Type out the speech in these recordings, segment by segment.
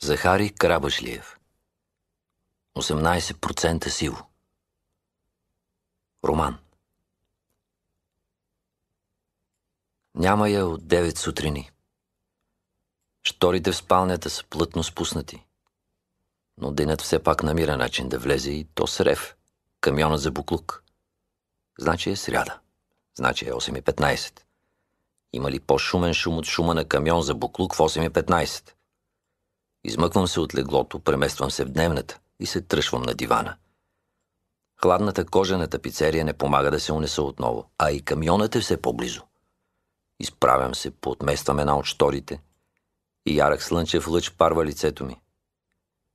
Захари Карабашлиев 18% сиво Роман Няма я от 9 сутрини. Шторите в спалнята са плътно спуснати. Но денят все пак намира начин да влезе и то с рев. Камиона за буклук. Значи е сряда. Значи е 8.15. Има ли по-шумен шум от шума на камион за буклук в 8.15? Измъквам се от леглото, премествам се в дневната и се тръшвам на дивана. Хладната кожа на тапицерия не помага да се унеса отново, а и камионът е все по-близо. Изправям се, поотмествам една от шторите и ярък слънчев лъч парва лицето ми.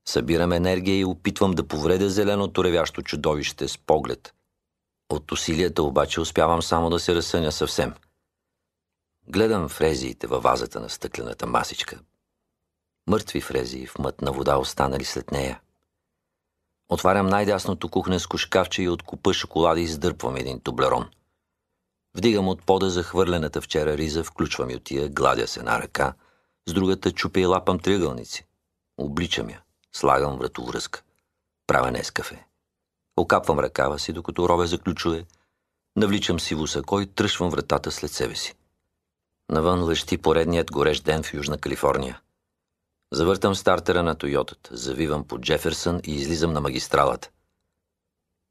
Събирам енергия и опитвам да повредя зеленото ревящо чудовище с поглед. От усилията обаче успявам само да се разсъня съвсем. Гледам фрезиите във вазата на стъклената масичка, мъртви фрези в мътна вода останали след нея. Отварям най-дясното кухненско шкафче и от купа шоколади издърпвам един тублерон. Вдигам от пода захвърлената вчера риза, включвам и тия, гладя се на ръка, с другата чупя и лапам триъгълници. Обличам я, слагам вратовръзка. Правя с кафе. Окапвам ръкава си, докато робя за ключове, навличам в усако и тръшвам вратата след себе си. Навън лъщи поредният горещ ден в Южна Калифорния. Завъртам стартера на Тойотата, завивам по Джеферсън и излизам на магистралата.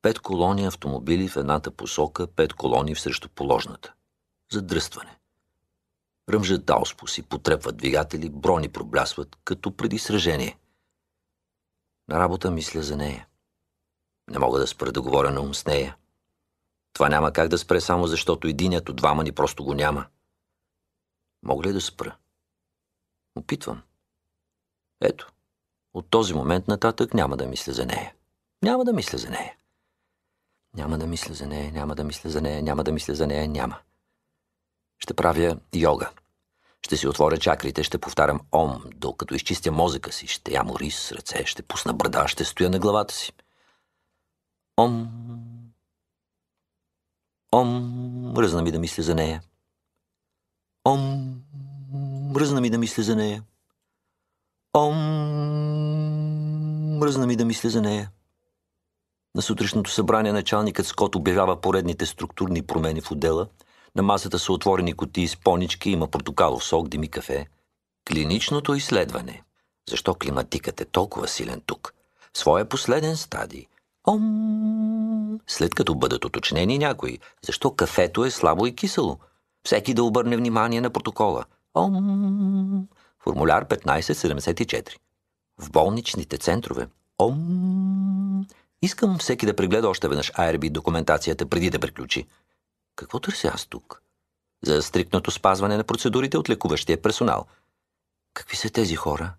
Пет колони автомобили в едната посока, пет колони в срещу положната. Задръстване. Ръмжат ауспус си потрепват двигатели, брони проблясват, като преди сражение. На работа мисля за нея. Не мога да спра да говоря на ум с нея. Това няма как да спре само защото единят от двама ни просто го няма. Мога ли да спра? Опитвам. Ето, от този момент нататък няма да мисля за нея. Няма да мисля за нея. Няма да мисля за нея, няма да мисля за нея, няма да мисля за нея, няма. Ще правя йога. Ще си отворя чакрите, ще повтарям ом, докато изчистя мозъка си, ще ям рис с ръце, ще пусна брада, ще стоя на главата си. Ом. Ом, Мръзна ми да мисля за нея. Ом, Мръзна ми да мисля за нея. Ом... Мръзна ми да мисля за нея. На сутрешното събрание началникът Скот обявява поредните структурни промени в отдела. На масата са отворени кутии с понички, има протокалов сок, дими кафе. Клиничното изследване. Защо климатикът е толкова силен тук? В своя последен стадий. Ом... След като бъдат уточнени някои, защо кафето е слабо и кисело? Всеки да обърне внимание на протокола. Ом... Формуляр 1574. В болничните центрове. Ом! Искам всеки да прегледа още веднъж ARB документацията преди да приключи. Какво търся аз тук? За стриктното спазване на процедурите от лекуващия персонал. Какви са тези хора?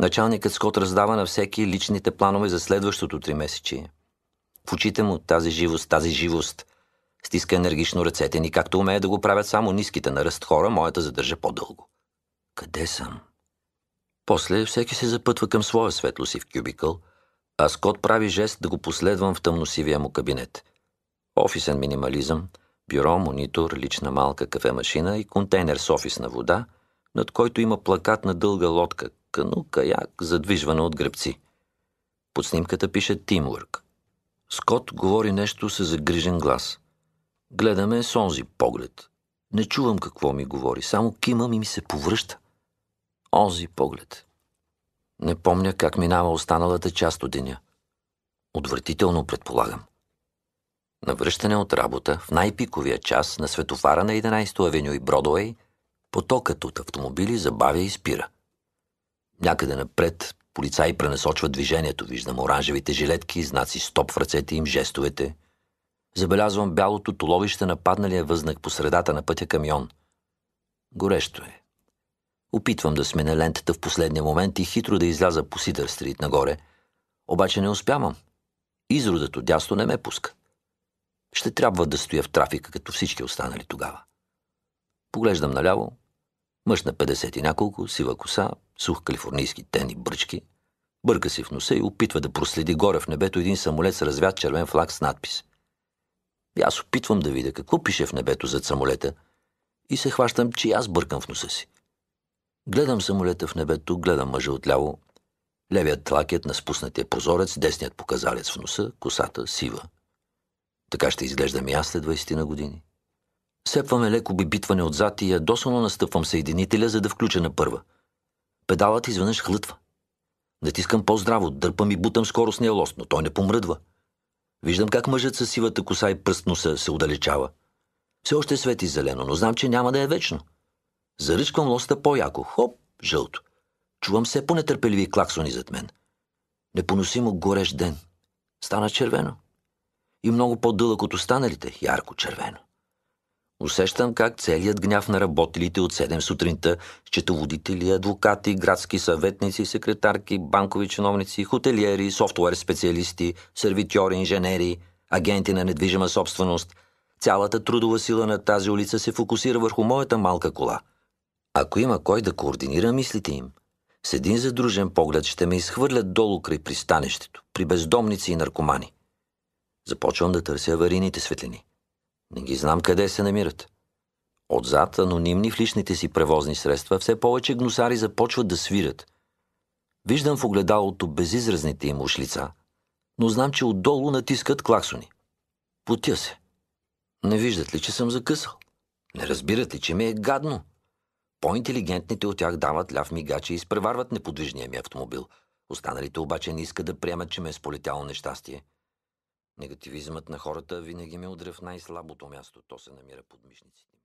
Началникът Скот раздава на всеки личните планове за следващото три месече. В очите му тази живост, тази живост стиска енергично ръцете ни, както умее да го правят само ниските на ръст хора, моята задържа по-дълго. Къде съм? После всеки се запътва към своя светло си в кюбикъл, а Скот прави жест да го последвам в тъмносивия му кабинет. Офисен минимализъм, бюро, монитор, лична малка кафемашина и контейнер с офисна вода, над който има плакат на дълга лодка, кану, каяк, задвижвана от гръбци. Под снимката пише «Тимворк». Скот говори нещо с загрижен глас. Гледаме с онзи поглед. Не чувам какво ми говори, само кимам и ми се повръща онзи поглед. Не помня как минава останалата част от деня. Отвратително предполагам. Навръщане от работа в най-пиковия час на светофара на 11-то авеню и Бродуей, потокът от автомобили забавя и спира. Някъде напред полицаи пренасочват движението, виждам оранжевите жилетки, знаци стоп в ръцете им, жестовете. Забелязвам бялото толовище на падналия възнак по средата на пътя камион. Горещо е. Опитвам да сменя лентата в последния момент и хитро да изляза по Сидър Стрит нагоре, обаче не успявам. Изродът от дясно не ме пуска. Ще трябва да стоя в трафика, като всички останали тогава. Поглеждам наляво. Мъж на 50 и няколко, сива коса, сух калифорнийски тени бръчки. Бърка си в носа и опитва да проследи горе в небето един самолет с развят червен флаг с надпис. И аз опитвам да видя какво пише в небето зад самолета и се хващам, че аз бъркам в носа си. Гледам самолета в небето, гледам мъжа отляво. Левият тлакет на спуснатия прозорец, десният показалец в носа, косата сива. Така ще изглеждам и аз след 20 на години. Сепваме леко бибитване отзад и ядосано настъпвам съединителя, за да включа на първа. Педалът изведнъж хлътва. Натискам по-здраво, дърпам и бутам скоростния лост, но той не помръдва. Виждам как мъжът с сивата коса и пръст носа се удалечава. Все още свети зелено, но знам, че няма да е вечно – Заръчквам лоста по-яко. Хоп, жълто. Чувам се по-нетърпеливи клаксони зад мен. Непоносимо горещ ден. Стана червено. И много по-дълъг от останалите, ярко червено. Усещам как целият гняв на работилите от 7 сутринта, счетоводители, адвокати, градски съветници, секретарки, банкови чиновници, хотелиери, софтуер специалисти, сервитьори, инженери, агенти на недвижима собственост, цялата трудова сила на тази улица се фокусира върху моята малка кола – ако има кой да координира мислите им, с един задружен поглед ще ме изхвърлят долу край пристанището, при бездомници и наркомани. Започвам да търся аварийните светлини. Не ги знам къде се намират. Отзад, анонимни в личните си превозни средства, все повече гносари започват да свирят. Виждам в огледалото безизразните им ушлица, но знам, че отдолу натискат клаксони. Потя се. Не виждат ли, че съм закъсал? Не разбират ли, че ми е гадно? По-интелигентните от тях дават ляв мигач и изпреварват неподвижния ми автомобил. Останалите обаче не искат да приемат, че ме е сполетяло нещастие. Негативизмът на хората винаги ме удря в най-слабото място. То се намира под мишниците